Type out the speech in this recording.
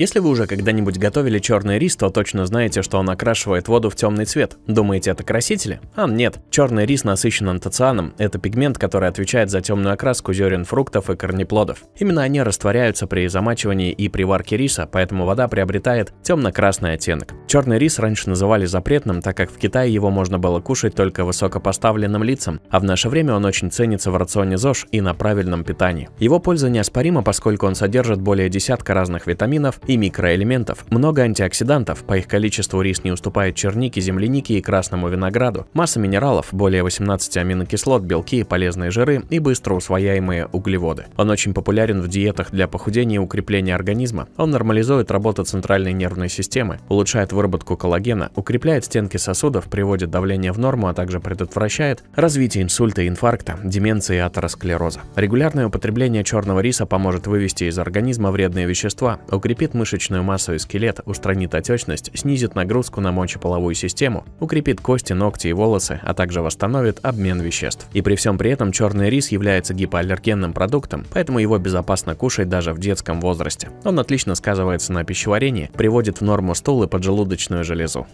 Если вы уже когда-нибудь готовили черный рис, то точно знаете, что он окрашивает воду в темный цвет. Думаете, это красители? А нет. Черный рис насыщен антоцианом. Это пигмент, который отвечает за темную окраску зерен фруктов и корнеплодов. Именно они растворяются при замачивании и при варке риса, поэтому вода приобретает темно-красный оттенок. Черный рис раньше называли запретным, так как в Китае его можно было кушать только высокопоставленным лицам, а в наше время он очень ценится в рационе ЗОЖ и на правильном питании. Его польза неоспорима, поскольку он содержит более десятка разных витаминов и микроэлементов, много антиоксидантов, по их количеству рис не уступает чернике, землянике и красному винограду, масса минералов, более 18 аминокислот, белки, полезные жиры и быстро усвояемые углеводы. Он очень популярен в диетах для похудения и укрепления организма. Он нормализует работу центральной нервной системы, улучшает выработку коллагена, укрепляет стенки сосудов, приводит давление в норму, а также предотвращает развитие инсульта, инфаркта, деменции и атеросклероза. Регулярное употребление черного риса поможет вывести из организма вредные вещества, укрепит мышечную массу и скелет, устранит отечность, снизит нагрузку на мочеполовую систему, укрепит кости, ногти и волосы, а также восстановит обмен веществ. И при всем при этом черный рис является гипоаллергенным продуктом, поэтому его безопасно кушать даже в детском возрасте. Он отлично сказывается на пищеварении, приводит в норму стул и поджелудочную железу.